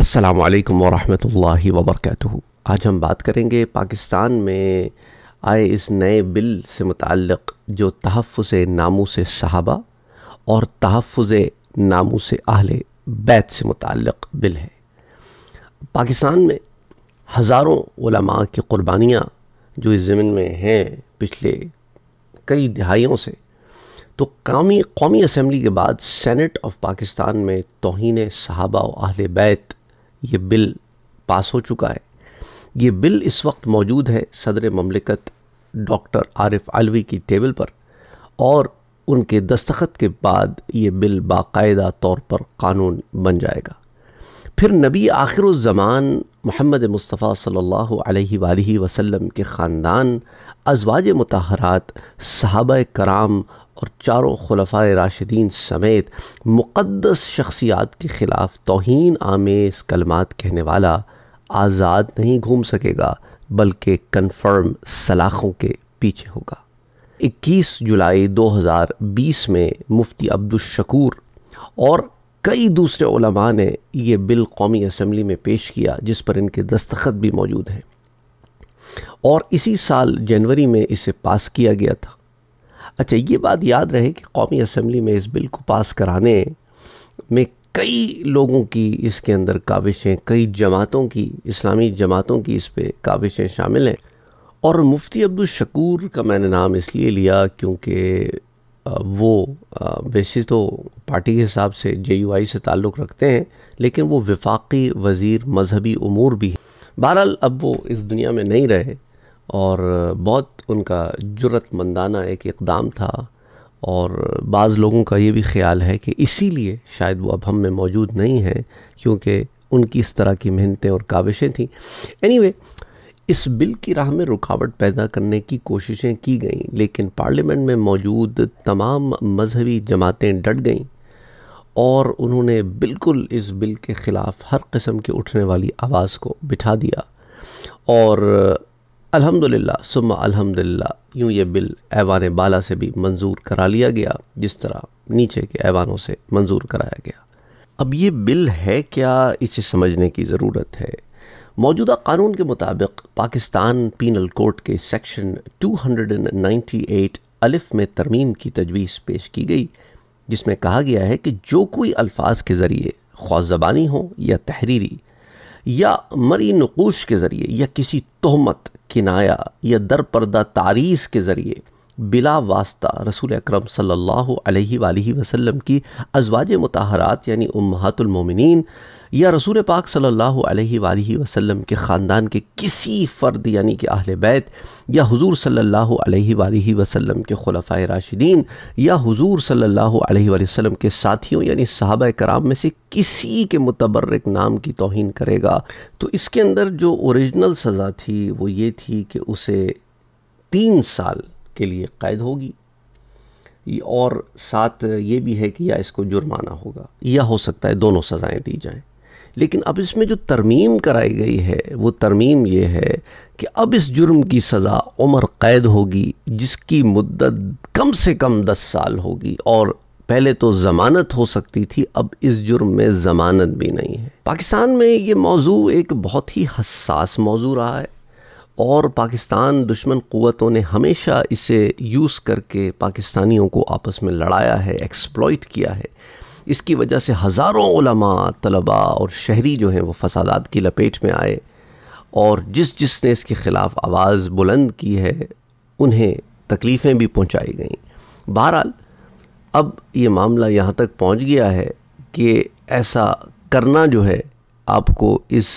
असलकम वरहमल वबरक आज हम बात करेंगे पाकिस्तान में आए इस नए बिल से मुतक़ जो तहफ़ से सहाबा और तहफ़ से आहल बैत से मुतक़ बिल है पाकिस्तान में हज़ारों उलमा की क़ुरबानियाँ जो इस ज़मीन में हैं पिछले कई दहाइयों से तो कौमी कौमी असम्बली के बाद सेनेट ऑफ पाकिस्तान में तोहन सहाबा और आहले बैत ये बिल पास हो चुका है ये बिल इस वक्त मौजूद है सदर ममलिकत डॉक्टर आरिफ अलवी की टेबल पर और उनके दस्तखत के बाद ये बिल बाकायदा तौर पर कानून बन जाएगा फिर नबी आखिर ज़मान मोहम्मद मुस्तफ़ा सल्लल्लाहु अलैहि वसल्लम के ख़ानदान अजवाज मतहरात सहाब कराम और चारों खलफा राशिदीन समेत मुक़दस शख्सियात के ख़िलाफ़ तोहन आमेज़ कलमात कहने वाला आज़ाद नहीं घूम सकेगा बल्कि कन्फर्म सलाखों के पीछे होगा 21 जुलाई 2020 में मुफ्ती अब्दुलशकूर और कई दूसरे ओलमा ने ये बिल कौमी असम्बली में पेश किया जिस पर इनके दस्तखत भी मौजूद हैं और इसी साल जनवरी में इसे पास किया गया था अच्छा ये बात याद रहे कि कौमी असम्बली में इस बिल को पास कराने में कई लोगों की इसके अंदर काविशें कई जमातों की इस्लामी जमातों की इस पर काविशें शामिल हैं और मुफ्ती अब्दुलशकूर का मैंने नाम इसलिए लिया क्योंकि वो वैसे तो पार्टी के हिसाब से जे यू आई से ताल्लुक़ रखते हैं लेकिन वो विफाक़ी वज़ी मजहबी अमूर भी हैं बहरहाल अब वो इस दुनिया में नहीं रहे और बहुत उनका जरूरतमंदाना एक इकदाम था और बाज़ लोगों का ये भी ख्याल है कि इसीलिए शायद वो अब हम में मौजूद नहीं हैं क्योंकि उनकी इस तरह की मेहनतें और काविशें थीं एनीवे anyway, इस बिल की राह में रुकावट पैदा करने की कोशिशें की गईं लेकिन पार्लियामेंट में मौजूद तमाम मजहबी जमातें डट गईं और उन्होंने बिल्कुल इस बिल के ख़िलाफ़ हर किस्म के उठने वाली आवाज़ को बिठा दिया और अल्हम्दुलिल्लाह सुम्मा अल्हम्दुलिल्लाह यूँ ये बिल ऐवान बाला से भी मंजूर करा लिया गया जिस तरह नीचे के ऐवानों से मंजूर कराया गया अब ये बिल है क्या इसे समझने की ज़रूरत है मौजूदा कानून के मुताबिक पाकिस्तान पीनल कोड के सेक्शन 298 अलिफ में तरमीम की तजवीज़ पेश की गई जिसमें कहा गया है कि जो कोई अल्फाज के ज़रिए ख्वा ज़बानी हो या तहरीरी या मरी नकूश के ज़रिए या किसी तहमत किनाया या दर तारीस के ज़रिए बिला वास्ता रसूल अक्रम सल्लल्लाहु वसल्लम की अजवाज मतहरात यानी उम्मातुलमोमिन या रसूल पाक सल्ला अलैहि वसल्लम के ख़ानदान के किसी फ़र्द यानी कि अहल बैत या हजूर सल्ला अलैहि वसल्लम के खलफ़ा राशिदीन या हजूर सल्ला अलैहि वसल्लम के साथियों यानी साहब कराम में से किसी के मुतबरक नाम की तोहन करेगा तो इसके अंदर जो ओरिजिनल सज़ा थी वो ये थी कि उसे तीन साल के लिए कैद होगी और साथ ये भी है कि या इसको जुर्माना होगा या हो सकता है दोनों सज़ाएं दी जाएं लेकिन अब इसमें जो तरमीम कराई गई है वो तरमीम ये है कि अब इस जुर्म की सज़ा उम्र कैद होगी जिसकी मुद्दत कम से कम दस साल होगी और पहले तो ज़मानत हो सकती थी अब इस जुर्म में ज़मानत भी नहीं है पाकिस्तान में ये मौजू एक बहुत ही हसास मौजू रहा है और पाकिस्तान दुश्मन क़वतों ने हमेशा इसे यूज़ करके पाकिस्तानियों को आपस में लड़ाया है एक्सप्लॉइट किया है इसकी वजह से हज़ारों तलबा और शहरी जो हैं वो फसाद की लपेट में आए और जिस जिसने इसके ख़िलाफ़ आवाज़ बुलंद की है उन्हें तकलीफ़ें भी पहुँचाई गईं बहरहाल अब ये मामला यहाँ तक पहुँच गया है कि ऐसा करना जो है आपको इस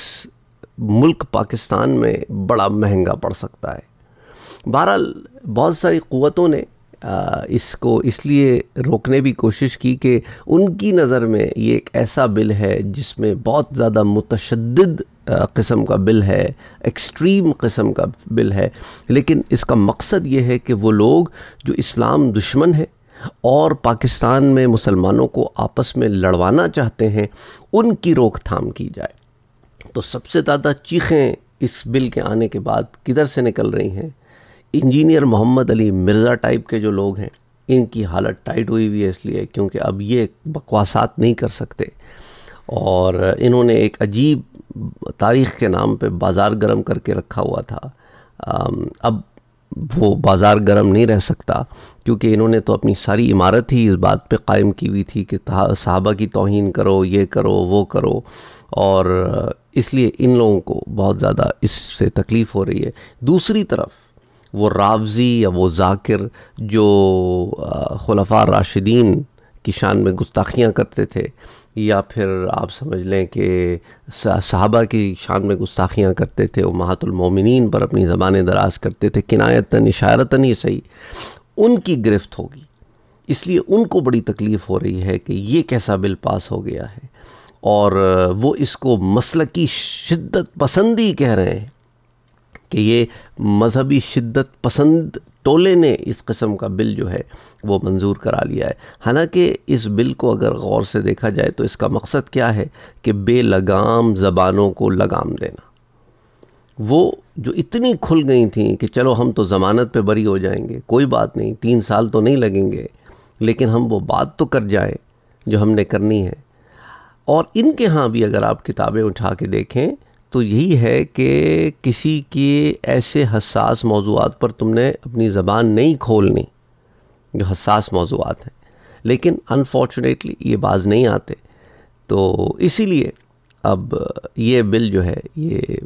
मुल्क पाकिस्तान में बड़ा महंगा पड़ सकता है बहरहाल बहुत सारी क़वतों ने इसको इसलिए रोकने भी कोशिश की कि उनकी नज़र में ये एक ऐसा बिल है जिसमें बहुत ज़्यादा मुतद किस्म का बिल है एक्सट्रीम किस्म का बिल है लेकिन इसका मकसद ये है कि वो लोग जो इस्लाम दुश्मन हैं और पाकिस्तान में मुसलमानों को आपस में लड़वाना चाहते हैं उनकी रोकथाम की जाए तो सबसे ज़्यादा चीखें इस बिल के आने के बाद किधर से निकल रही हैं इंजीनियर मोहम्मद अली मिर्ज़ा टाइप के जो लोग हैं इनकी हालत टाइट हुई हुई है इसलिए क्योंकि अब ये बकवासात नहीं कर सकते और इन्होंने एक अजीब तारीख़ के नाम पे बाज़ार गर्म करके रखा हुआ था अब वो बाज़ार गर्म नहीं रह सकता क्योंकि इन्होंने तो अपनी सारी इमारत ही इस बात पे कायम की हुई थी कि साहबा की तोहन करो ये करो वो करो और इसलिए इन लोगों को बहुत ज़्यादा इससे तकलीफ़ हो रही है दूसरी तरफ वो रावजी या वो जाकिर जो खलफा राशिदीन की शान में गुस्ताखियाँ करते थे या फिर आप समझ लें कि साहबा की शान में गुस्ताखियाँ करते थे महातुलमिन पर अपनी ज़बान दराज करते थे किनायतन इशारतन ही सही उनकी गिरफ्त होगी इसलिए उनको बड़ी तकलीफ़ हो रही है कि ये कैसा बिल पास हो गया है और वो इसको मसल की शिद्दत पसंदी कह रहे हैं कि ये मजहबी शिद्दत पसंद टोले ने इस कस्म का बिल जो है वो मंजूर करा लिया है हालांकि इस बिल को अगर गौर से देखा जाए तो इसका मकसद क्या है कि बेलगाम ज़बानों को लगाम देना वो जो इतनी खुल गई थी कि चलो हम तो ज़मानत पे बरी हो जाएंगे कोई बात नहीं तीन साल तो नहीं लगेंगे लेकिन हम वो बात तो कर जाएं जो हमने करनी है और इनके यहाँ भी अगर आप किताबें उठा के देखें तो यही है कि किसी के ऐसे हसास मौजूद पर तुमने अपनी ज़बान नहीं खोलनी जो हसास मौजूद हैं लेकिन अनफॉर्चुनेटली ये बाज नहीं आते तो इसीलिए अब ये बिल जो है ये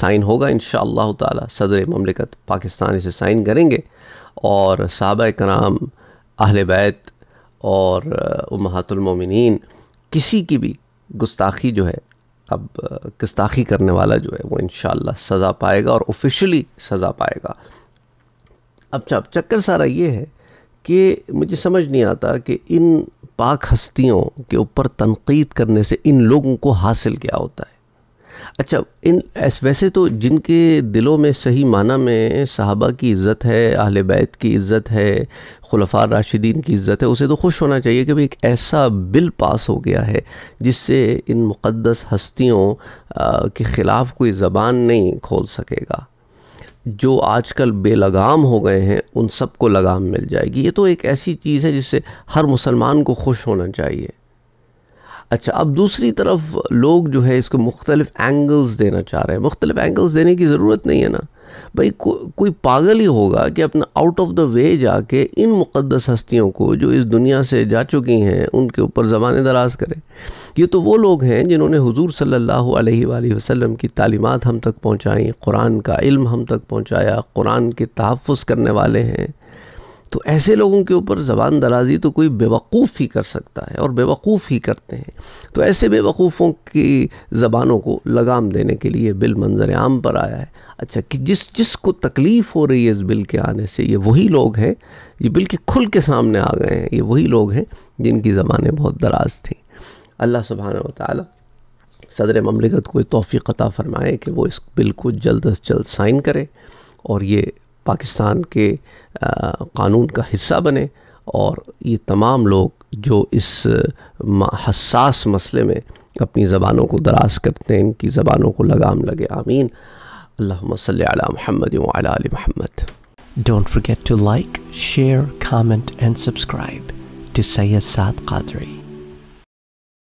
साइन होगा इन ताला सदर ममलिकत पाकिस्तान इसे साइन करेंगे और सब कराम अहल बैत और उमहतुलमिन किसी की भी गुस्ताखी जो है अब गस्ताखी करने वाला जो है वो इन सज़ा पाएगा और ऑफिशली सज़ा पाएगा अब चब चक्कर सारा ये है कि मुझे समझ नहीं आता कि इन पाक हस्तियों के ऊपर तनकीद करने से इन लोगों को हासिल क्या होता है अच्छा इन वैसे तो जिनके दिलों में सही माना में साहबा की इज़्ज़त है अहल बैत की इज़्ज़त है खुलफा राशिदीन की इज़्ज़त है उसे तो खुश होना चाहिए कि भाई एक ऐसा बिल पास हो गया है जिससे इन मुक़दस हस्तियों के ख़िलाफ़ कोई ज़बान नहीं खोल सकेगा जो आजकल बेलगाम हो गए हैं उन सबको लगाम मिल जाएगी ये तो एक ऐसी चीज़ है जिससे हर मुसलमान को खुश होना चाहिए अच्छा अब दूसरी तरफ लोग जो है इसको मुख्तलिफ एंगल्स देना चाह रहे हैं मुख्तलिफ एंगल्स देने की ज़रूरत नहीं है ना भाई को, कोई पागल ही होगा कि अपना आउट ऑफ द वे जाके इन मुक़दस हस्तियों को जो इस दुनिया से जा चुकी हैं उनके ऊपर ज़बान दराज करें ये तो वो लोग हैं जिन्होंने हुजूर सल्लल्लाहु अलैहि वसल्लम की तालीमात हम तक पहुँचाई कुरान का इल्म हम तक पहुँचाया कुरान के तहफ़ करने वाले हैं तो ऐसे लोगों के ऊपर ज़बान दराजी तो कोई बेवकूफ़ ही कर सकता है और बेवकूफ़ ही करते हैं तो ऐसे बेवकूफ़ों की ज़बानों को लगाम देने के लिए बिल मंजर आम पर आया है अच्छा कि जिस जिस को तकलीफ़ हो रही है इस बिल के आने से ये वही लोग हैं ये बिल के खुल के सामने आ गए हैं ये वही लोग हैं जिनकी ज़बानें बहुत दराज थी अल्लाह सुबहाना वाली सदर ममलिकत को तोफ़ी अता फ़रमाएँ कि वो इस बिल को जल्द अज जल्द साइन करें और ये पाकिस्तान के कानून का हिस्सा बने और ये तमाम लोग जो इस हसास मसले में अपनी ज़बानों को दराज करते हैं इनकी ज़बानों को लगाम लगे आमीन अल्लाम सल महमद वाली महमद don't forget to like share comment and subscribe to Syed Saad Qadri